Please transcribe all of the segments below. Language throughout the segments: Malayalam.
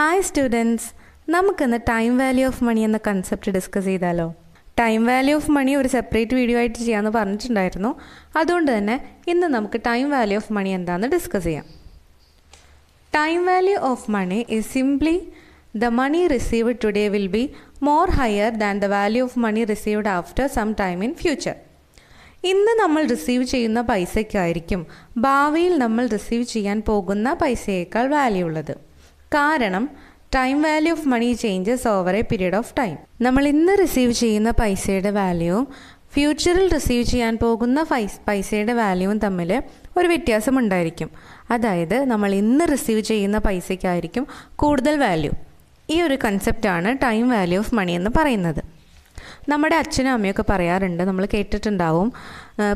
ഹായ് സ്റ്റുഡൻസ് നമുക്കിന്ന് ടൈം വാല്യൂ ഓഫ് മണി എന്ന കൺസെപ്റ്റ് ഡിസ്കസ് ചെയ്താലോ ടൈം വാല്യൂ ഓഫ് മണി ഒരു സെപ്പറേറ്റ് വീഡിയോ ആയിട്ട് ചെയ്യാമെന്ന് പറഞ്ഞിട്ടുണ്ടായിരുന്നു അതുകൊണ്ട് തന്നെ ഇന്ന് നമുക്ക് ടൈം വാല്യൂ ഓഫ് മണി എന്താണെന്ന് ഡിസ്കസ് ചെയ്യാം time value of money is simply the money received today will be more higher than the value of money received after some time in future ഇന്ന് നമ്മൾ റിസീവ് ചെയ്യുന്ന പൈസയ്ക്കായിരിക്കും ഭാവിയിൽ നമ്മൾ റിസീവ് ചെയ്യാൻ പോകുന്ന പൈസയേക്കാൾ വാല്യൂ ഉള്ളത് കാരണം time value of money changes over a period of time നമ്മൾ ഇന്ന് റിസീവ് ചെയ്യുന്ന പൈസയുടെ വാല്യൂവും ഫ്യൂച്ചറിൽ റിസീവ് ചെയ്യാൻ പോകുന്ന പൈസയുടെ വാല്യൂവും തമ്മിൽ ഒരു വ്യത്യാസം ഉണ്ടായിരിക്കും അതായത് നമ്മൾ ഇന്ന് റിസീവ് ചെയ്യുന്ന പൈസയ്ക്കായിരിക്കും കൂടുതൽ വാല്യൂ ഈ ഒരു കൺസെപ്റ്റാണ് ടൈം വാല്യൂ ഓഫ് മണി എന്ന് പറയുന്നത് നമ്മുടെ അച്ഛനും അമ്മയൊക്കെ പറയാറുണ്ട് നമ്മൾ കേട്ടിട്ടുണ്ടാവും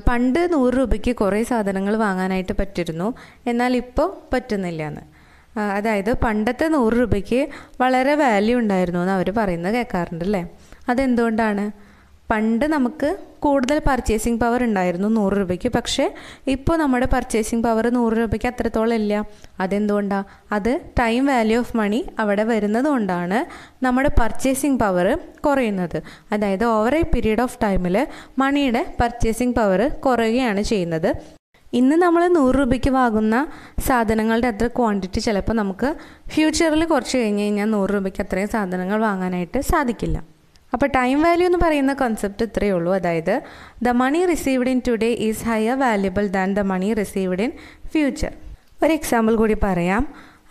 പണ്ട് നൂറ് രൂപയ്ക്ക് കുറേ സാധനങ്ങൾ വാങ്ങാനായിട്ട് പറ്റിരുന്നു എന്നാൽ ഇപ്പോൾ പറ്റുന്നില്ല എന്ന് അതായത് പണ്ടത്തെ നൂറ് രൂപയ്ക്ക് വളരെ വാല്യൂ ഉണ്ടായിരുന്നു എന്ന് അവർ പറയുന്നത് കേൾക്കാറുണ്ട് അല്ലേ അതെന്തുകൊണ്ടാണ് പണ്ട് നമുക്ക് കൂടുതൽ പർച്ചേസിങ് പവർ ഉണ്ടായിരുന്നു നൂറ് രൂപയ്ക്ക് പക്ഷേ ഇപ്പോൾ നമ്മുടെ പർച്ചേസിങ് പവർ നൂറ് രൂപയ്ക്ക് അത്രത്തോളം ഇല്ല അതെന്തുകൊണ്ടാണ് അത് ടൈം വാല്യൂ ഓഫ് മണി അവിടെ വരുന്നത് കൊണ്ടാണ് നമ്മുടെ പർച്ചേസിങ് പവർ കുറയുന്നത് അതായത് ഓവർ എ പീരീഡ് ഓഫ് ടൈമിൽ മണിയുടെ പർച്ചേസിങ് പവർ കുറയുകയാണ് ചെയ്യുന്നത് ഇന്ന് നമ്മൾ നൂറ് രൂപയ്ക്ക് വാങ്ങുന്ന സാധനങ്ങളുടെ അത്ര ക്വാണ്ടിറ്റി ചിലപ്പോൾ നമുക്ക് ഫ്യൂച്ചറിൽ കുറച്ച് കഴിഞ്ഞ് കഴിഞ്ഞാൽ നൂറ് രൂപയ്ക്ക് അത്രയും സാധനങ്ങൾ വാങ്ങാനായിട്ട് സാധിക്കില്ല അപ്പോൾ ടൈം വാല്യൂ എന്ന് പറയുന്ന കോൺസെപ്റ്റ് ഇത്രയേ ഉള്ളൂ അതായത് the money received in today is higher valuable than the money received in future ഒരു എക്സാമ്പിൾ കൂടി പറയാം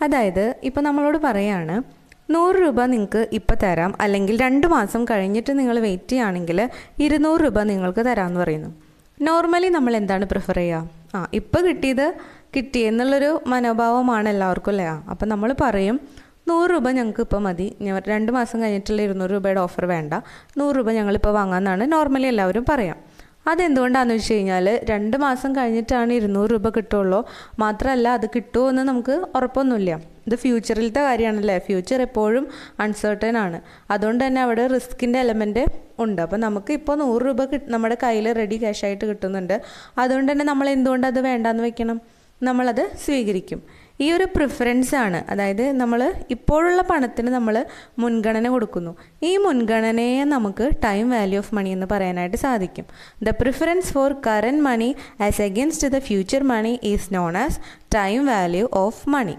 അതായത് ഇപ്പോൾ നമ്മളോട് പറയാണ് നൂറ് രൂപ നിങ്ങൾക്ക് ഇപ്പോൾ തരാം അല്ലെങ്കിൽ രണ്ട് മാസം കഴിഞ്ഞിട്ട് നിങ്ങൾ വെയിറ്റ് ചെയ്യുകയാണെങ്കിൽ ഇരുന്നൂറ് രൂപ നിങ്ങൾക്ക് തരാമെന്ന് പറയുന്നു നോർമലി നമ്മൾ എന്താണ് പ്രിഫർ ചെയ്യുക ആ ഇപ്പോൾ കിട്ടിയത് കിട്ടി എന്നുള്ളൊരു മനോഭാവമാണ് എല്ലാവർക്കും അല്ലേ അപ്പം നമ്മൾ പറയും നൂറ് രൂപ ഞങ്ങൾക്ക് ഇപ്പോൾ മതി രണ്ട് മാസം കഴിഞ്ഞിട്ടുള്ള ഇരുന്നൂറ് രൂപയുടെ ഓഫർ വേണ്ട നൂറ് രൂപ ഞങ്ങളിപ്പോൾ വാങ്ങാമെന്നാണ് നോർമലി എല്ലാവരും പറയാം അതെന്തുകൊണ്ടാണെന്ന് വെച്ച് കഴിഞ്ഞാൽ രണ്ട് മാസം കഴിഞ്ഞിട്ടാണ് ഇരുന്നൂറ് രൂപ കിട്ടുള്ളൂ മാത്രമല്ല അത് കിട്ടുമോ എന്ന് നമുക്ക് ഉറപ്പൊന്നുമില്ല ഇത് ഫ്യൂച്ചറിലത്തെ കാര്യമാണല്ലേ ഫ്യൂച്ചർ എപ്പോഴും അൺസേർട്ടൻ ആണ് അതുകൊണ്ട് തന്നെ അവിടെ റിസ്കിൻ്റെ എലമെൻ്റ് ഉണ്ട് അപ്പോൾ നമുക്ക് ഇപ്പോൾ നൂറ് രൂപ നമ്മുടെ കയ്യിൽ റെഡി ക്യാഷായിട്ട് കിട്ടുന്നുണ്ട് അതുകൊണ്ട് തന്നെ നമ്മൾ എന്തുകൊണ്ട് അത് വേണ്ടാന്ന് വെക്കണം നമ്മളത് സ്വീകരിക്കും ഈ ഒരു പ്രിഫറൻസ് ആണ് അതായത് നമ്മൾ ഇപ്പോഴുള്ള പണത്തിന് നമ്മൾ മുൻഗണന കൊടുക്കുന്നു ഈ മുൻഗണനയെ നമുക്ക് ടൈം വാല്യൂ ഓഫ് മണി എന്ന് പറയാനായിട്ട് സാധിക്കും the preference for current money as against the future money is known as time value of money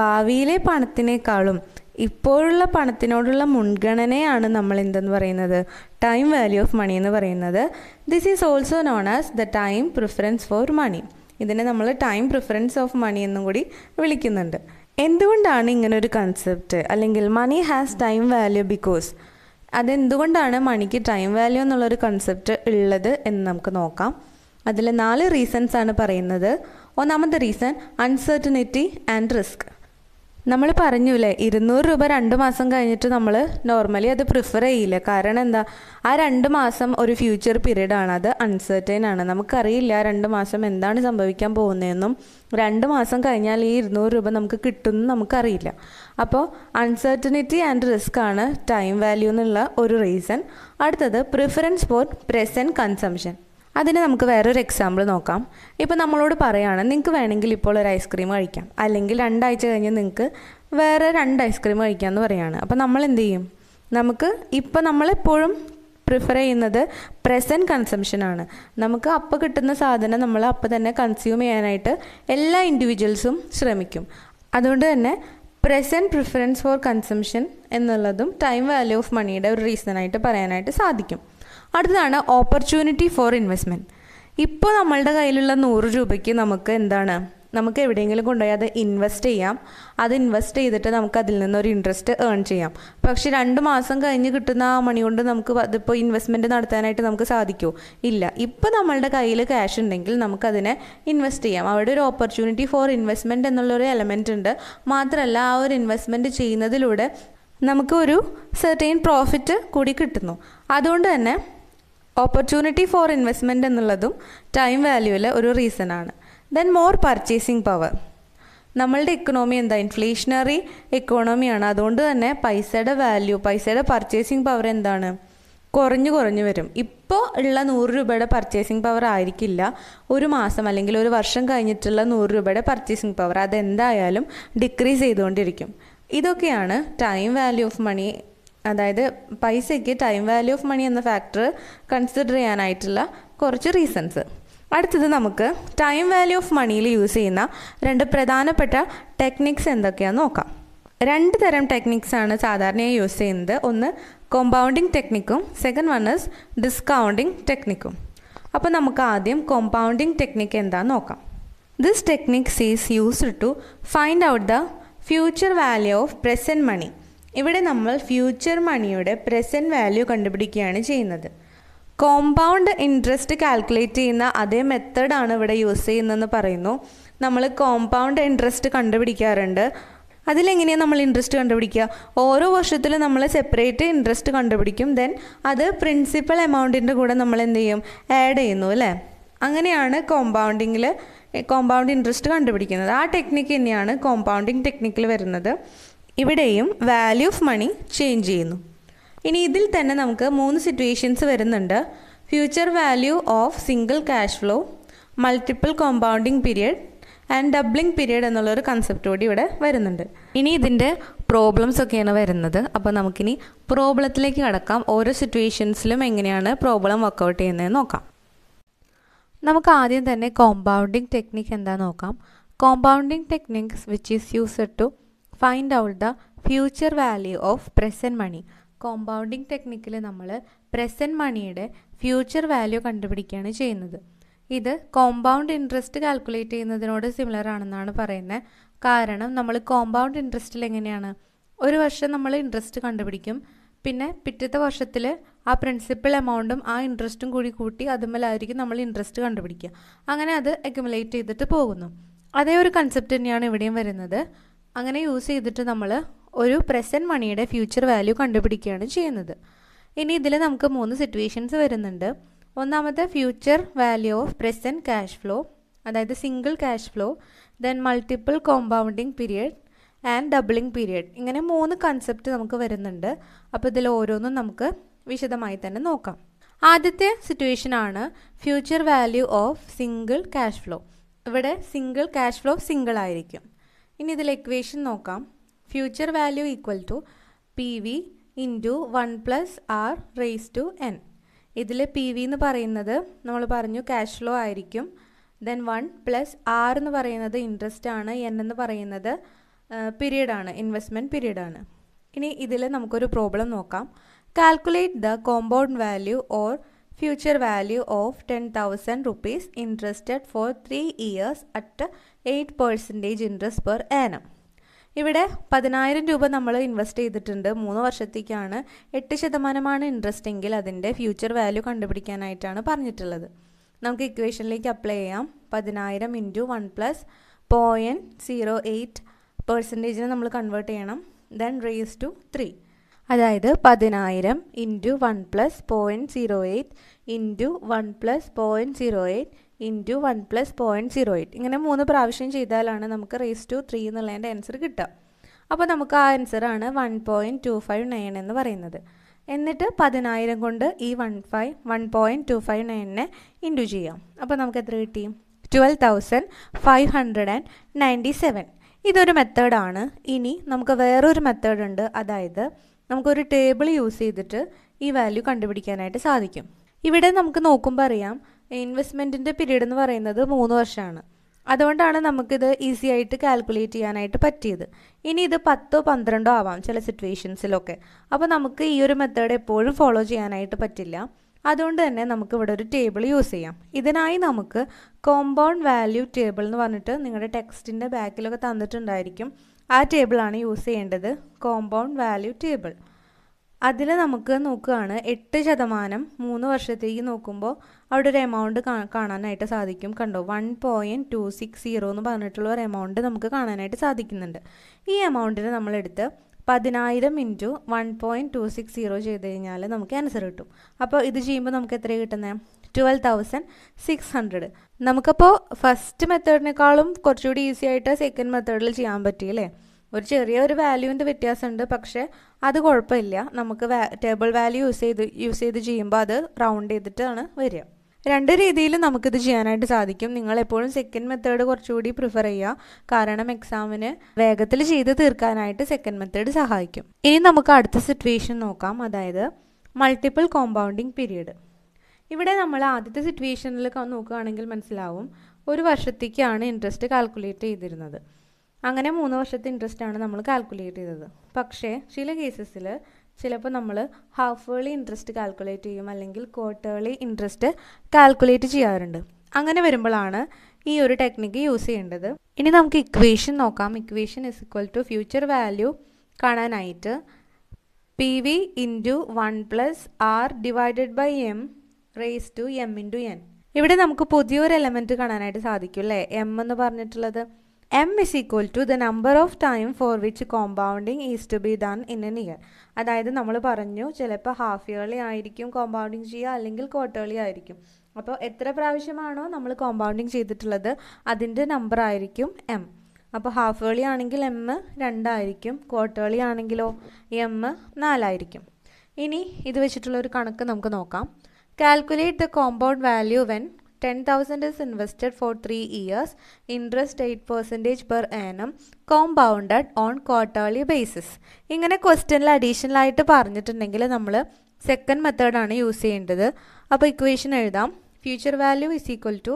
ഭാവിയിലെ പണത്തിനേക്കാളും ഇപ്പോഴുള്ള പണത്തിനോടുള്ള മുൻഗണനയാണ് നമ്മൾ എന്തെന്ന് പറയുന്നത് ടൈം വാല്യൂ ഓഫ് മണി എന്ന് പറയുന്നത് this is also known as the time preference for money ഇതിനെ നമ്മൾ ടൈം പ്രിഫറൻസ് ഓഫ് മണി എന്നും കൂടി വിളിക്കുന്നുണ്ട് എന്തുകൊണ്ടാണ് ഇങ്ങനൊരു കൺസെപ്റ്റ് അല്ലെങ്കിൽ money has time value because അതെന്തുകൊണ്ടാണ് മണിക്ക് ടൈം വാല്യൂ എന്നുള്ളൊരു കൺസെപ്റ്റ് ഉള്ളത് എന്ന് നമുക്ക് നോക്കാം അതിൽ നാല് റീസൺസ് ആണ് പറയുന്നത് ഒന്നാമത്തെ റീസൺ അൺസെർട്ടനിറ്റി ആൻഡ് റിസ്ക് നമ്മൾ പറഞ്ഞില്ലേ ഇരുന്നൂറ് രൂപ രണ്ട് മാസം കഴിഞ്ഞിട്ട് നമ്മൾ നോർമലി അത് പ്രിഫർ ചെയ്യില്ല കാരണം എന്താ ആ രണ്ട് മാസം ഒരു ഫ്യൂച്ചർ പീരീഡ് ആണ് അത് അൺസെർട്ടൈൻ ആണ് നമുക്കറിയില്ല ആ രണ്ട് മാസം എന്താണ് സംഭവിക്കാൻ പോകുന്നതെന്നും രണ്ട് മാസം കഴിഞ്ഞാൽ ഈ ഇരുന്നൂറ് രൂപ നമുക്ക് കിട്ടുമെന്ന് നമുക്കറിയില്ല അപ്പോൾ അൺസെർട്ടനിറ്റി ആൻഡ് റിസ്ക് ആണ് ടൈം വാല്യൂ എന്നുള്ള ഒരു റീസൺ അടുത്തത് പ്രിഫറൻസ് ഫോർ പ്രസൻറ്റ് കൺസംഷൻ അതിന് നമുക്ക് വേറൊരു എക്സാമ്പിൾ നോക്കാം ഇപ്പോൾ നമ്മളോട് പറയുകയാണ് നിങ്ങൾക്ക് വേണമെങ്കിൽ ഇപ്പോൾ ഒരു ഐസ്ക്രീം കഴിക്കാം അല്ലെങ്കിൽ രണ്ടാഴ്ച കഴിഞ്ഞ് നിങ്ങൾക്ക് വേറെ രണ്ട് ഐസ്ക്രീം കഴിക്കാം എന്ന് പറയുകയാണ് അപ്പോൾ നമ്മൾ എന്ത് ചെയ്യും നമുക്ക് ഇപ്പോൾ നമ്മളെപ്പോഴും പ്രിഫർ ചെയ്യുന്നത് പ്രസൻറ്റ് കൺസംഷനാണ് നമുക്ക് അപ്പോൾ കിട്ടുന്ന സാധനം നമ്മൾ അപ്പോൾ തന്നെ കൺസ്യൂം ചെയ്യാനായിട്ട് എല്ലാ ഇൻഡിവിജ്വൽസും ശ്രമിക്കും അതുകൊണ്ട് തന്നെ പ്രസൻറ്റ് പ്രിഫറൻസ് ഫോർ കൺസംഷൻ എന്നുള്ളതും ടൈം വാല്യൂ ഓഫ് മണിയുടെ ഒരു റീസണായിട്ട് പറയാനായിട്ട് സാധിക്കും അടുത്തതാണ് ഓപ്പർച്യൂണിറ്റി ഫോർ ഇൻവെസ്റ്റ്മെൻറ്റ് ഇപ്പോൾ നമ്മളുടെ കയ്യിലുള്ള നൂറ് രൂപയ്ക്ക് നമുക്ക് എന്താണ് നമുക്ക് എവിടെയെങ്കിലും കൊണ്ടുപോയി അത് ഇൻവെസ്റ്റ് ചെയ്യാം അത് ഇൻവെസ്റ്റ് ചെയ്തിട്ട് നമുക്ക് അതിൽ നിന്നൊരു ഇൻട്രസ്റ്റ് ഏൺ ചെയ്യാം പക്ഷേ രണ്ട് മാസം കഴിഞ്ഞ് കിട്ടുന്ന ആ മണി കൊണ്ട് നമുക്ക് അതിപ്പോൾ ഇൻവെസ്റ്റ്മെൻറ്റ് നടത്താനായിട്ട് നമുക്ക് സാധിക്കുമോ ഇല്ല ഇപ്പോൾ നമ്മളുടെ കയ്യിൽ ക്യാഷ് ഉണ്ടെങ്കിൽ നമുക്കതിനെ ഇൻവെസ്റ്റ് ചെയ്യാം അവിടെ ഒരു ഓപ്പർച്യൂണിറ്റി ഫോർ ഇൻവെസ്റ്റ്മെൻറ്റ് എന്നുള്ളൊരു എലമെൻറ്റ് ഉണ്ട് മാത്രമല്ല ആ ഒരു ഇൻവെസ്റ്റ്മെൻറ്റ് ചെയ്യുന്നതിലൂടെ നമുക്ക് ഒരു സെർട്ടൈൻ പ്രോഫിറ്റ് കൂടി കിട്ടുന്നു അതുകൊണ്ട് തന്നെ ഓപ്പർച്യൂണിറ്റി ഫോർ ഇൻവെസ്റ്റ്മെൻ്റ് എന്നുള്ളതും ടൈം വാല്യൂവിൽ ഒരു റീസണാണ് ദെൻ മോർ പർച്ചേസിങ് പവർ നമ്മളുടെ ഇക്കണോമി എന്താ ഇൻഫ്ലേഷണറി ഇക്കോണമിയാണ് അതുകൊണ്ട് തന്നെ പൈസയുടെ വാല്യൂ പൈസയുടെ പർച്ചേസിങ് പവർ എന്താണ് കുറഞ്ഞു കുറഞ്ഞു വരും ഇപ്പോൾ ഉള്ള നൂറ് രൂപയുടെ പർച്ചേസിങ് പവർ ആയിരിക്കില്ല ഒരു മാസം അല്ലെങ്കിൽ ഒരു വർഷം കഴിഞ്ഞിട്ടുള്ള നൂറ് രൂപയുടെ പർച്ചേസിങ് പവർ അതെന്തായാലും ഡിക്രീസ് ചെയ്തുകൊണ്ടിരിക്കും ഇതൊക്കെയാണ് ടൈം വാല്യൂ ഓഫ് മണി അതായത് പൈസയ്ക്ക് ടൈം വാല്യൂ ഓഫ് മണി എന്ന ഫാക്ടർ കൺസിഡർ ചെയ്യാനായിട്ടുള്ള കുറച്ച് റീസൺസ് അടുത്തത് നമുക്ക് ടൈം വാല്യൂ ഓഫ് മണിയിൽ യൂസ് ചെയ്യുന്ന രണ്ട് പ്രധാനപ്പെട്ട ടെക്നിക്സ് എന്തൊക്കെയാണെന്ന് നോക്കാം രണ്ട് തരം ആണ് സാധാരണയായി യൂസ് ചെയ്യുന്നത് ഒന്ന് കോമ്പൗണ്ടിങ് ടെക്നിക്കും സെക്കൻഡ് വൺ ഇസ് ഡിസ്കൗണ്ടിങ് ടെക്നിക്കും അപ്പോൾ നമുക്ക് ആദ്യം കോമ്പൗണ്ടിങ് ടെക്നിക്ക് എന്താണെന്ന് നോക്കാം this techniques is used to find out the future value of present money ഇവിടെ നമ്മൾ ഫ്യൂച്ചർ മണിയുടെ പ്രസൻറ്റ് വാല്യൂ കണ്ടുപിടിക്കുകയാണ് ചെയ്യുന്നത് കോമ്പൗണ്ട് ഇൻട്രസ്റ്റ് കാൽക്കുലേറ്റ് ചെയ്യുന്ന അതേ മെത്തേഡാണ് ഇവിടെ യൂസ് ചെയ്യുന്നതെന്ന് പറയുന്നു നമ്മൾ കോമ്പൗണ്ട് ഇൻട്രസ്റ്റ് കണ്ടുപിടിക്കാറുണ്ട് അതിലെങ്ങനെയാണ് നമ്മൾ ഇൻട്രസ്റ്റ് കണ്ടുപിടിക്കുക ഓരോ വർഷത്തിലും നമ്മൾ സെപ്പറേറ്റ് ഇൻട്രസ്റ്റ് കണ്ടുപിടിക്കും ദെൻ അത് പ്രിൻസിപ്പൽ എമൗണ്ടിൻ്റെ കൂടെ നമ്മൾ എന്ത് ചെയ്യും ആഡ് ചെയ്യുന്നു അല്ലേ അങ്ങനെയാണ് കോമ്പൗണ്ടിങ്ങിൽ കോമ്പൗണ്ട് ഇൻട്രസ്റ്റ് കണ്ടുപിടിക്കുന്നത് ആ ടെക്നിക്ക് തന്നെയാണ് കോമ്പൗണ്ടിങ് ടെക്നിക്കിൽ വരുന്നത് ഇവിടെയും വാല്യൂ ഓഫ് മണി ചേഞ്ച് ചെയ്യുന്നു ഇനി ഇതിൽ തന്നെ നമുക്ക് മൂന്ന് സിറ്റുവേഷൻസ് വരുന്നുണ്ട് future value of single cash flow multiple compounding period and doubling period എന്നുള്ളൊരു കൺസെപ്റ്റ് കൂടി ഇവിടെ വരുന്നുണ്ട് ഇനി ഇതിൻ്റെ പ്രോബ്ലംസ് ഒക്കെയാണ് വരുന്നത് അപ്പോൾ നമുക്കിനി പ്രോബ്ലത്തിലേക്ക് കടക്കാം ഓരോ സിറ്റുവേഷൻസിലും എങ്ങനെയാണ് പ്രോബ്ലം വർക്കൗട്ട് ചെയ്യുന്നത് നോക്കാം നമുക്ക് ആദ്യം തന്നെ കോമ്പൗണ്ടിങ് ടെക്നിക്ക് എന്താ നോക്കാം compounding techniques which is used to find out the future value of present money compounding ടെക്നിക്കിൽ നമ്മൾ പ്രസൻറ്റ് മണിയുടെ ഫ്യൂച്ചർ വാല്യൂ കണ്ടുപിടിക്കുകയാണ് ചെയ്യുന്നത് ഇത് കോമ്പൗണ്ട് ഇൻട്രസ്റ്റ് കാൽക്കുലേറ്റ് ചെയ്യുന്നതിനോട് സിമിലർ ആണെന്നാണ് പറയുന്നത് കാരണം നമ്മൾ കോമ്പൗണ്ട് ഇൻട്രസ്റ്റിൽ എങ്ങനെയാണ് ഒരു വർഷം നമ്മൾ ഇൻട്രസ്റ്റ് കണ്ടുപിടിക്കും പിന്നെ പിറ്റത്തെ വർഷത്തിൽ ആ പ്രിൻസിപ്പൽ എമൗണ്ടും ആ ഇൻട്രസ്റ്റും കൂടി കൂട്ടി അതുമല്ലായിരിക്കും നമ്മൾ ഇൻട്രസ്റ്റ് കണ്ടുപിടിക്കുക അങ്ങനെ അത് അക്യുമുലേറ്റ് ചെയ്തിട്ട് പോകുന്നു അതേ ഒരു കൺസെപ്റ്റ് തന്നെയാണ് ഇവിടെയും വരുന്നത് അങ്ങനെ യൂസ് ചെയ്തിട്ട് നമ്മൾ ഒരു പ്രസൻറ്റ് മണിയുടെ ഫ്യൂച്ചർ വാല്യൂ കണ്ടുപിടിക്കുകയാണ് ചെയ്യുന്നത് ഇനി ഇതിൽ നമുക്ക് മൂന്ന് സിറ്റുവേഷൻസ് വരുന്നുണ്ട് ഒന്നാമത്തെ future value of present cash flow അതായത് single cash flow then multiple compounding period and doubling period ഇങ്ങനെ മൂന്ന് കൺസെപ്റ്റ് നമുക്ക് വരുന്നുണ്ട് അപ്പോൾ ഇതിൽ ഓരോന്നും നമുക്ക് വിശദമായി തന്നെ നോക്കാം ആദ്യത്തെ സിറ്റുവേഷൻ ആണ് future value of single cash flow ഇവിടെ സിംഗിൾ ക്യാഷ് ഫ്ലോ സിംഗിൾ ആയിരിക്കും ഇനി ഇതിൽ എക്വേഷൻ നോക്കാം future value equal to P V into one plus R raise to N ഇതിൽ പി വി എന്ന് പറയുന്നത് നമ്മൾ പറഞ്ഞു ക്യാഷ് ഫ്ലോ ആയിരിക്കും ദെൻ വൺ പ്ലസ് ആർ എന്ന് പറയുന്നത് ഇൻട്രസ്റ്റ് ആണ് എൻ എന്ന് പറയുന്നത് പീരീഡാണ് ഇൻവെസ്റ്റ്മെൻറ്റ് പീരീഡാണ് ഇനി ഇതിൽ നമുക്കൊരു പ്രോബ്ലം നോക്കാം calculate the compound value or future value of ten thousand rupees interested for three years at eight percentage interest per annum ഇവിടെ പതിനായിരം രൂപ നമ്മൾ ഇൻവെസ്റ്റ് ചെയ്തിട്ടുണ്ട് മൂന്ന് വർഷത്തേക്കാണ് എട്ട് ശതമാനമാണ് ഇൻട്രസ്റ്റ് എങ്കിൽ അതിൻ്റെ ഫ്യൂച്ചർ വാല്യൂ കണ്ടുപിടിക്കാനായിട്ടാണ് പറഞ്ഞിട്ടുള്ളത് നമുക്ക് ഇക്വേഷനിലേക്ക് അപ്ലൈ ചെയ്യാം പതിനായിരം into one plus point zero eight പെർസെൻറ്റേജിന് നമ്മൾ കൺവേർട്ട് ചെയ്യണം ദെൻ റേസ് ടു ത്രീ അതായത് പതിനായിരം into one plus point zero eight into one plus point zero eight into one plus point zero eight ഇങ്ങനെ മൂന്ന് പ്രാവശ്യം ചെയ്താലാണ് നമുക്ക് റേസ് ടു ത്രീ എന്നുള്ളതിൻ്റെ ആൻസർ കിട്ടുക അപ്പോൾ നമുക്ക് ആ ആൻസറാണ് one point two five nine എന്ന് പറയുന്നത് എന്നിട്ട് പതിനായിരം കൊണ്ട് ഈ one five one point two five നയനെ ഇൻറ്റു ചെയ്യാം അപ്പോൾ നമുക്ക് എത്ര കിട്ടി twelve thousand five hundred and ninety seven ഇതൊരു മെത്തേഡാണ് ഇനി നമുക്ക് വേറൊരു മെത്തേഡുണ്ട് അതായത് നമുക്കൊരു ടേബിൾ യൂസ് ചെയ്തിട്ട് ഈ വാല്യൂ കണ്ടുപിടിക്കാനായിട്ട് സാധിക്കും ഇവിടെ നമുക്ക് നോക്കുമ്പോൾ അറിയാം ഇൻവെസ്റ്റ്മെൻറ്റിൻ്റെ പീരീഡ് എന്ന് പറയുന്നത് മൂന്ന് വർഷമാണ് അതുകൊണ്ടാണ് നമുക്കിത് ഈസി ആയിട്ട് കാൽക്കുലേറ്റ് ചെയ്യാനായിട്ട് പറ്റിയത് ഇനി ഇത് പത്തോ പന്ത്രണ്ടോ ആവാം ചില സിറ്റുവേഷൻസിലൊക്കെ അപ്പോൾ നമുക്ക് ഈ ഒരു മെത്തേഡ് എപ്പോഴും ഫോളോ ചെയ്യാനായിട്ട് പറ്റില്ല അതുകൊണ്ട് തന്നെ നമുക്ക് ഇവിടെ ഒരു ടേബിൾ യൂസ് ചെയ്യാം ഇതിനായി നമുക്ക് കോമ്പൗണ്ട് വാല്യൂ ടേബിൾ എന്ന് പറഞ്ഞിട്ട് നിങ്ങളുടെ ടെക്സ്റ്റിൻ്റെ ബാക്കിലൊക്കെ തന്നിട്ടുണ്ടായിരിക്കും ആ ടേബിളാണ് യൂസ് ചെയ്യേണ്ടത് കോമ്പൗണ്ട് വാല്യൂ ടേബിൾ അതിൽ നമുക്ക് നോക്കുകയാണ് എട്ട് ശതമാനം മൂന്ന് വർഷത്തേക്ക് നോക്കുമ്പോൾ അവിടെ ഒരു എമൗണ്ട് കാണാനായിട്ട് സാധിക്കും കണ്ടോ one point two six zero എന്ന് പറഞ്ഞിട്ടുള്ള ഒരു എമൗണ്ട് നമുക്ക് കാണാനായിട്ട് സാധിക്കുന്നുണ്ട് ഈ എമൗണ്ടിന് നമ്മളെടുത്ത് പതിനായിരം into one point two six zero ചെയ്ത് കഴിഞ്ഞാൽ നമുക്ക് ആൻസർ കിട്ടും അപ്പോൾ ഇത് ചെയ്യുമ്പോൾ നമുക്ക് എത്ര കിട്ടുന്നത് ട്വൽവ് തൗസൻഡ് സിക്സ് ഹൺഡ്രഡ് നമുക്കപ്പോൾ ഫസ്റ്റ് മെത്തേഡിനേക്കാളും കുറച്ചുകൂടി ഈസി ആയിട്ട് സെക്കൻഡ് മെത്തേഡിൽ ചെയ്യാൻ അല്ലേ ഒരു ചെറിയ ഒരു വാല്യൂവിൻ്റെ വ്യത്യാസമുണ്ട് പക്ഷേ അത് കുഴപ്പമില്ല നമുക്ക് ടേബിൾ വാല്യൂ യൂസ് ചെയ്ത് യൂസ് ചെയ്ത് ചെയ്യുമ്പോൾ അത് റൗണ്ട് ചെയ്തിട്ടാണ് വരിക രണ്ട് രീതിയിൽ നമുക്കിത് ചെയ്യാനായിട്ട് സാധിക്കും നിങ്ങൾ എപ്പോഴും സെക്കൻഡ് മെത്തേഡ് കുറച്ചുകൂടി പ്രിഫർ ചെയ്യുക കാരണം എക്സാമിന് വേഗത്തിൽ ചെയ്ത് തീർക്കാനായിട്ട് സെക്കൻഡ് മെത്തേഡ് സഹായിക്കും ഇനി നമുക്ക് അടുത്ത സിറ്റുവേഷൻ നോക്കാം അതായത് മൾട്ടിപ്പിൾ കോമ്പൗണ്ടിങ് പീരീഡ് ഇവിടെ നമ്മൾ ആദ്യത്തെ സിറ്റുവേഷനിൽ നോക്കുകയാണെങ്കിൽ മനസ്സിലാവും ഒരു വർഷത്തേക്കാണ് ഇൻട്രസ്റ്റ് കാൽക്കുലേറ്റ് ചെയ്തിരുന്നത് അങ്ങനെ മൂന്ന് വർഷത്തെ ഇൻട്രസ്റ്റ് ആണ് നമ്മൾ കാൽക്കുലേറ്റ് ചെയ്തത് പക്ഷേ ചില കേസസിൽ ചിലപ്പോൾ നമ്മൾ ഹാഫ് വേളി ഇൻട്രസ്റ്റ് കാൽക്കുലേറ്റ് ചെയ്യും അല്ലെങ്കിൽ ക്വാർട്ടേർലി ഇൻട്രസ്റ്റ് കാൽക്കുലേറ്റ് ചെയ്യാറുണ്ട് അങ്ങനെ വരുമ്പോഴാണ് ഈ ഒരു ടെക്നിക്ക് യൂസ് ചെയ്യേണ്ടത് ഇനി നമുക്ക് ഇക്വേഷൻ നോക്കാം equation is equal to future value കാണാനായിട്ട് P V into one plus R divided by M raise to M into N ഇവിടെ നമുക്ക് പുതിയൊരു എലമെൻറ്റ് കാണാനായിട്ട് സാധിക്കും അല്ലേ എം എന്ന് പറഞ്ഞിട്ടുള്ളത് M is equal to the number of time for which compounding is to be done in N year അതായത് നമ്മൾ പറഞ്ഞു ചിലപ്പോൾ ഹാഫ് ഇയർലി ആയിരിക്കും കോമ്പൗണ്ടിങ് ചെയ്യുക അല്ലെങ്കിൽ ക്വാർട്ടേർലി ആയിരിക്കും അപ്പോൾ എത്ര പ്രാവശ്യമാണോ നമ്മൾ കോമ്പൗണ്ടിങ് ചെയ്തിട്ടുള്ളത് അതിൻ്റെ നമ്പർ ആയിരിക്കും എം അപ്പോൾ ഹാഫ് ഏർലി ആണെങ്കിൽ എം രണ്ടായിരിക്കും ക്വാർട്ടേർലി ആണെങ്കിലോ എം നാലായിരിക്കും ഇനി ഇത് വെച്ചിട്ടുള്ള ഒരു കണക്ക് നമുക്ക് നോക്കാം calculate the compound value when ten thousand is invested for three years interest eight percentage per annum compounded on quarterly basis ഇങ്ങനെ ക്വസ്റ്റ്യനിൽ അഡീഷണൽ ആയിട്ട് പറഞ്ഞിട്ടുണ്ടെങ്കിൽ നമ്മൾ സെക്കൻഡ് മെത്തേഡാണ് യൂസ് ചെയ്യേണ്ടത് അപ്പോൾ ഇക്വേഷൻ എഴുതാം future value is equal to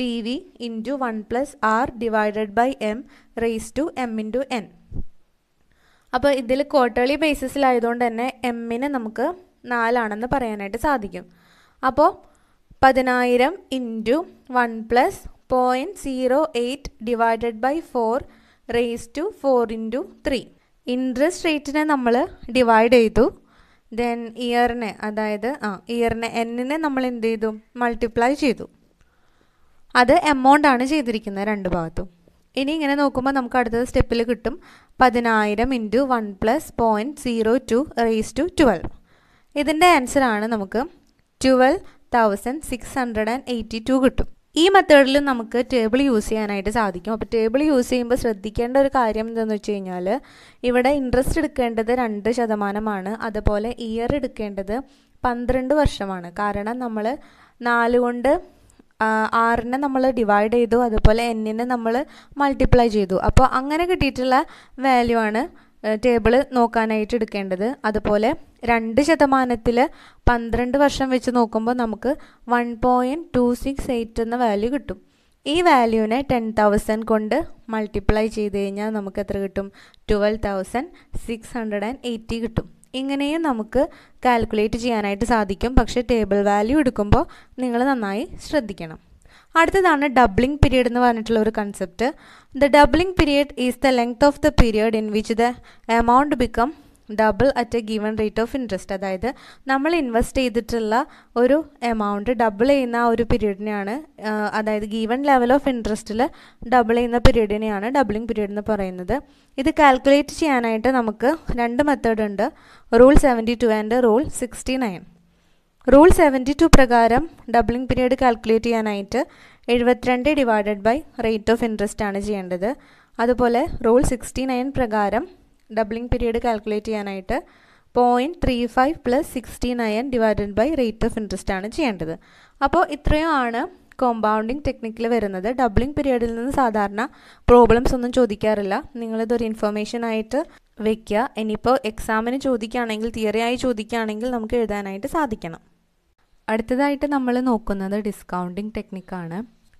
P V into one plus R divided by M raise to M into N അപ്പോൾ ഇതിൽ ക്വാർട്ടേർലി ബേസിസിലായതുകൊണ്ട് തന്നെ എമ്മിന് നമുക്ക് നാലാണെന്ന് പറയാനായിട്ട് സാധിക്കും അപ്പോൾ പതിനായിരം into one plus point zero eight divided by four raise to four into three interest റേറ്റിനെ നമ്മൾ ഡിവൈഡ് ചെയ്തു ദെൻ ഇയറിനെ അതായത് ആ ഇയറിനെ എന്നിനെ നമ്മൾ എന്ത് ചെയ്തു മൾട്ടിപ്ലൈ ചെയ്തു അത് എമൗണ്ട് ആണ് ചെയ്തിരിക്കുന്നത് രണ്ട് ഭാഗത്തും ഇനി ഇങ്ങനെ നോക്കുമ്പോൾ നമുക്ക് അടുത്ത സ്റ്റെപ്പിൽ കിട്ടും പതിനായിരം into one plus point zero two raise to twelve ഇതിൻ്റെ ആൻസർ ആണ് നമുക്ക് twelve thousand six hundred and eighty two കിട്ടും ഈ മെത്തേഡിൽ നമുക്ക് ടേബിൾ യൂസ് ചെയ്യാനായിട്ട് സാധിക്കും അപ്പോൾ ടേബിൾ യൂസ് ചെയ്യുമ്പോൾ ശ്രദ്ധിക്കേണ്ട ഒരു കാര്യം എന്താണെന്ന് വെച്ച് കഴിഞ്ഞാൽ ഇവിടെ ഇൻട്രസ്റ്റ് എടുക്കേണ്ടത് രണ്ട് ശതമാനമാണ് അതുപോലെ ഇയർ എടുക്കേണ്ടത് പന്ത്രണ്ട് വർഷമാണ് കാരണം നമ്മൾ നാല് കൊണ്ട് ആറിനെ നമ്മൾ ഡിവൈഡ് ചെയ്തു അതുപോലെ എന്നിനെ നമ്മൾ മൾട്ടിപ്ലൈ ചെയ്തു അപ്പോൾ അങ്ങനെ കിട്ടിയിട്ടുള്ള വാല്യൂ ആണ് ടേബിൾ നോക്കാനായിട്ട് എടുക്കേണ്ടത് അതുപോലെ രണ്ട് ശതമാനത്തിൽ പന്ത്രണ്ട് വർഷം വെച്ച് നോക്കുമ്പോൾ നമുക്ക് one point two six eight എന്ന വാല്യൂ കിട്ടും ഈ വാല്യൂവിനെ ടെൻ തൗസൻഡ് കൊണ്ട് മൾട്ടിപ്ലൈ ചെയ്ത് കഴിഞ്ഞാൽ നമുക്ക് എത്ര കിട്ടും twelve thousand six hundred and eighty കിട്ടും ഇങ്ങനെയും നമുക്ക് കാൽക്കുലേറ്റ് ചെയ്യാനായിട്ട് സാധിക്കും പക്ഷേ ടേബിൾ വാല്യൂ എടുക്കുമ്പോൾ നിങ്ങൾ നന്നായി ശ്രദ്ധിക്കണം അടുത്തതാണ് ഡബ്ലിംഗ് പീരീഡ് എന്ന് പറഞ്ഞിട്ടുള്ള ഒരു concept the doubling period is the length of the period in which the amount become double at a given rate of interest അതായത് നമ്മൾ ഇൻവെസ്റ്റ് ചെയ്തിട്ടുള്ള ഒരു എമൗണ്ട് ഡബിൾ ചെയ്യുന്ന ആ ഒരു പീരീഡിനെയാണ് അതായത് ഗീവൺ ലെവൽ ഓഫ് ഇൻട്രസ്റ്റിൽ ഡബിൾ ചെയ്യുന്ന പീരീഡിനെയാണ് ഡബിളിംഗ് പീരീഡ് എന്ന് പറയുന്നത് ഇത് കാൽക്കുലേറ്റ് ചെയ്യാനായിട്ട് നമുക്ക് രണ്ട് മെത്തേഡ് ഉണ്ട് rule seventy two and rule sixty nine rule seventy two പ്രകാരം ഡബിളിംഗ് പീരീഡ് കാൽക്കുലേറ്റ് ചെയ്യാനായിട്ട് എഴുപത്തിരണ്ട് divided by rate of interest ആണ് ചെയ്യേണ്ടത് അതുപോലെ റൂൾ സിക്സ്റ്റി നയൻ പ്രകാരം ഡബിളിംഗ് പീരീഡ് കാൽക്കുലേറ്റ് ചെയ്യാനായിട്ട് point three five plus sixty nine divided by rate of interest ആണ് ചെയ്യേണ്ടത് അപ്പോൾ ഇത്രയും ആണ് കോമ്പൗണ്ടിങ് ടെക്നിക്കിൽ വരുന്നത് ഡബിളിംഗ് പീരീഡിൽ നിന്ന് സാധാരണ പ്രോബ്ലംസ് ഒന്നും ചോദിക്കാറില്ല നിങ്ങളിതൊരു ഇൻഫർമേഷൻ ആയിട്ട് വെക്കുക ഇനിയിപ്പോൾ എക്സാമിന് ചോദിക്കുകയാണെങ്കിൽ തിയറിയായി ചോദിക്കുകയാണെങ്കിൽ നമുക്ക് എഴുതാനായിട്ട് സാധിക്കണം അടുത്തതായിട്ട് നമ്മൾ നോക്കുന്നത് ഡിസ്കൗണ്ടിങ് ടെക്നിക്കാണ്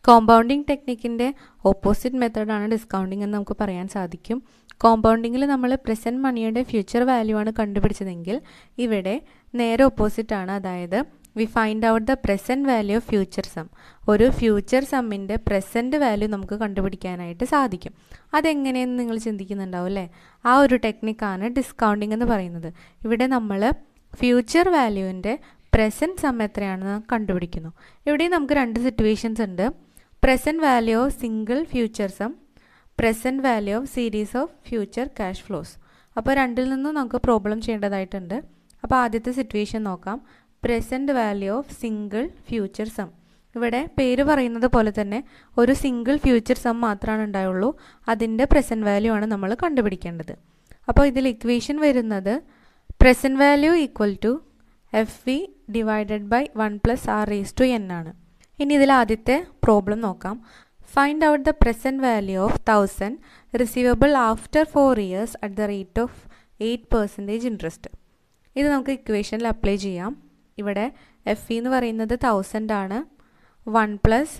കോമ്പൗണ്ടിങ് ടെക്നിക്കിൻ്റെ ഓപ്പോസിറ്റ് മെത്തേഡാണ് ഡിസ്കൗണ്ടിങ് എന്ന് നമുക്ക് പറയാൻ സാധിക്കും കോമ്പൗണ്ടിങ്ങിൽ നമ്മൾ പ്രസൻറ്റ് മണിയുടെ ഫ്യൂച്ചർ വാല്യൂ ആണ് കണ്ടുപിടിച്ചതെങ്കിൽ ഇവിടെ നേരെ ഓപ്പോസിറ്റാണ് അതായത് we find out the present value of future sum ഒരു ഫ്യൂച്ചർ സമ്മിൻ്റെ പ്രസൻറ്റ് വാല്യൂ നമുക്ക് കണ്ടുപിടിക്കാനായിട്ട് സാധിക്കും അതെങ്ങനെയെന്ന് നിങ്ങൾ ചിന്തിക്കുന്നുണ്ടാവും അല്ലേ ആ ഒരു ടെക്നിക്കാണ് ഡിസ്കൗണ്ടിങ് എന്ന് പറയുന്നത് ഇവിടെ നമ്മൾ ഫ്യൂച്ചർ വാല്യൂവിൻ്റെ പ്രസൻറ്റ് സം എത്രയാണെന്ന് കണ്ടുപിടിക്കുന്നു ഇവിടെ നമുക്ക് രണ്ട് സിറ്റുവേഷൻസ് ഉണ്ട് present value of single future sum present value of series of future cash flows അപ്പോൾ രണ്ടിൽ നിന്നും നമുക്ക് പ്രോബ്ലം ചെയ്യേണ്ടതായിട്ടുണ്ട് അപ്പോൾ ആദ്യത്തെ സിറ്റുവേഷൻ നോക്കാം present value of single future sum ഇവിടെ പേര് പറയുന്നത് പോലെ തന്നെ ഒരു സിംഗിൾ ഫ്യൂച്ചർ സം മാത്രമാണ് ഉണ്ടായുള്ളൂ അതിൻ്റെ പ്രസൻറ്റ് വാല്യൂ ആണ് നമ്മൾ കണ്ടുപിടിക്കേണ്ടത് അപ്പോൾ ഇതിൽ ഇക്വേഷൻ വരുന്നത് present value equal to F V divided by one plus R raise to N ആണ് ഇനി ഇതിൽ ആദ്യത്തെ പ്രോബ്ലം നോക്കാം find out the present value of thousand receivable after four years at the rate of eight percentage interest ഇത് നമുക്ക് ഇക്വേഷനിൽ അപ്ലൈ ചെയ്യാം ഇവിടെ എഫ് ഇ e എന്ന് പറയുന്നത് തൗസൻഡ് ആണ് വൺ പ്ലസ്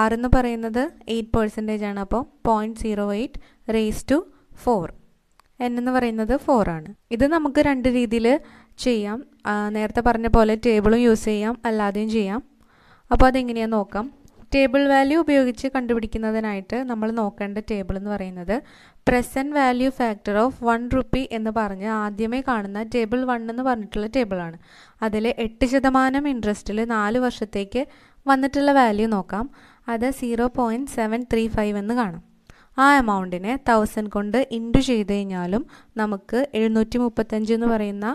ആർ എന്ന് പറയുന്നത് എയ്റ്റ് പെർസെൻറ്റേജ് ആണ് അപ്പോൾ point zero eight raise to four N എന്ന് പറയുന്നത് ആണ് ഇത് നമുക്ക് രണ്ട് രീതിയിൽ ചെയ്യാം നേരത്തെ പറഞ്ഞ പോലെ ടേബിളും യൂസ് ചെയ്യാം അല്ലാതെയും ചെയ്യാം അപ്പോൾ അതെങ്ങനെയാണ് നോക്കാം ടേബിൾ വാല്യൂ ഉപയോഗിച്ച് കണ്ടുപിടിക്കുന്നതിനായിട്ട് നമ്മൾ നോക്കേണ്ട ടേബിൾ എന്ന് പറയുന്നത് present value factor of one rupee എന്ന് പറഞ്ഞ് ആദ്യമേ കാണുന്ന ടേബിൾ വൺ എന്ന് പറഞ്ഞിട്ടുള്ള ടേബിളാണ് അതിൽ എട്ട് ശതമാനം ഇൻട്രസ്റ്റിൽ നാല് വർഷത്തേക്ക് വന്നിട്ടുള്ള വാല്യൂ നോക്കാം അത് zero point seven three five എന്ന് കാണാം ആ എമൗണ്ടിനെ തൗസൻഡ് കൊണ്ട് ഇൻറ്റു ചെയ്ത് കഴിഞ്ഞാലും നമുക്ക് എഴുന്നൂറ്റി മുപ്പത്തഞ്ച് എന്ന് പറയുന്ന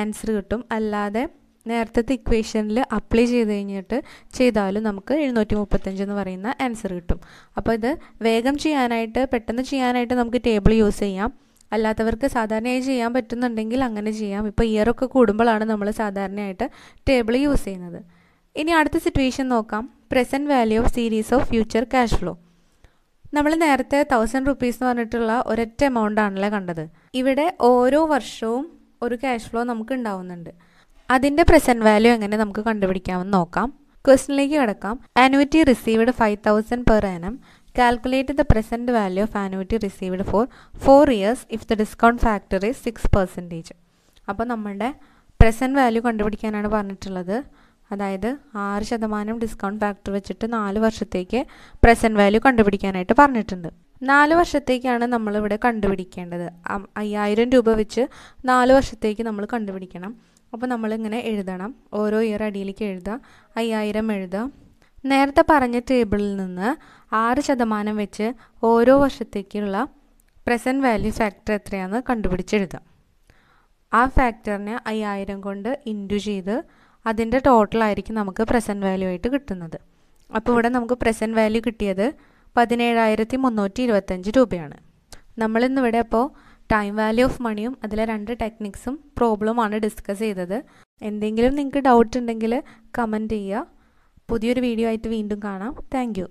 ആൻസർ കിട്ടും അല്ലാതെ നേരത്തെ ഇക്വേഷനിൽ അപ്ലൈ ചെയ്ത് കഴിഞ്ഞിട്ട് ചെയ്താലും നമുക്ക് എഴുന്നൂറ്റി മുപ്പത്തഞ്ച് എന്ന് പറയുന്ന ആൻസർ കിട്ടും അപ്പോൾ ഇത് വേഗം ചെയ്യാനായിട്ട് പെട്ടെന്ന് ചെയ്യാനായിട്ട് നമുക്ക് ടേബിൾ യൂസ് ചെയ്യാം അല്ലാത്തവർക്ക് സാധാരണയായി ചെയ്യാൻ പറ്റുന്നുണ്ടെങ്കിൽ അങ്ങനെ ചെയ്യാം ഇപ്പോൾ ഇയറൊക്കെ കൂടുമ്പോഴാണ് നമ്മൾ സാധാരണയായിട്ട് ടേബിൾ യൂസ് ചെയ്യുന്നത് ഇനി അടുത്ത സിറ്റുവേഷൻ നോക്കാം present value of series of future cash flow നമ്മൾ നേരത്തെ തൗസൻഡ് റുപ്പീസ് എന്ന് പറഞ്ഞിട്ടുള്ള ഒരൊറ്റ എമൗണ്ട് ആണല്ലേ കണ്ടത് ഇവിടെ ഓരോ വർഷവും ഒരു ക്യാഷ് ഫ്ലോ നമുക്ക് ഉണ്ടാവുന്നുണ്ട് അതിൻ്റെ പ്രസൻറ്റ് വാല്യൂ എങ്ങനെ നമുക്ക് കണ്ടുപിടിക്കാമെന്ന് നോക്കാം ക്വസ്റ്റിനിലേക്ക് കിടക്കാം annuity received five thousand per annum calculate the present value of annuity received for four years if the discount factor is six percentage അപ്പോൾ നമ്മളുടെ പ്രസൻറ്റ് വാല്യൂ കണ്ടുപിടിക്കാനാണ് പറഞ്ഞിട്ടുള്ളത് അതായത് ആറ് ശതമാനം ഡിസ്കൗണ്ട് ഫാക്ടർ വെച്ചിട്ട് നാല് വർഷത്തേക്ക് പ്രസൻറ്റ് വാല്യൂ കണ്ടുപിടിക്കാനായിട്ട് പറഞ്ഞിട്ടുണ്ട് നാല് വർഷത്തേക്കാണ് നമ്മളിവിടെ കണ്ടുപിടിക്കേണ്ടത് അയ്യായിരം രൂപ വെച്ച് നാല് വർഷത്തേക്ക് നമ്മൾ കണ്ടുപിടിക്കണം അപ്പോൾ നമ്മളിങ്ങനെ എഴുതണം ഓരോ ഇയർ അടിയിലേക്ക് എഴുതുക അയ്യായിരം എഴുതുക നേരത്തെ പറഞ്ഞ ടേബിളിൽ നിന്ന് ആറ് ശതമാനം വെച്ച് ഓരോ വർഷത്തേക്കുള്ള പ്രസൻറ്റ് വാല്യൂ ഫാക്ടർ എത്രയാണെന്ന് കണ്ടുപിടിച്ചെഴുതാം ആ ഫാക്ടറിനെ അയ്യായിരം കൊണ്ട് ഇൻറ്റു ചെയ്ത് അതിൻ്റെ ടോട്ടലായിരിക്കും നമുക്ക് പ്രസൻറ്റ് വാല്യൂ ആയിട്ട് കിട്ടുന്നത് അപ്പോൾ ഇവിടെ നമുക്ക് പ്രസൻറ്റ് വാല്യൂ കിട്ടിയത് പതിനേഴായിരത്തി മുന്നൂറ്റി ഇരുപത്തഞ്ച് രൂപയാണ് നമ്മളിന്നിവിടെ അപ്പോൾ ടൈം വാല്യൂ ഓഫ് മണിയും അതിലെ രണ്ട് ടെക്നിക്സും പ്രോബ്ലമാണ് ഡിസ്കസ് ചെയ്തത് എന്തെങ്കിലും നിങ്ങൾക്ക് ഡൗട്ട് ഉണ്ടെങ്കിൽ കമൻറ്റ് ചെയ്യുക പുതിയൊരു വീഡിയോ ആയിട്ട് വീണ്ടും കാണാം താങ്ക്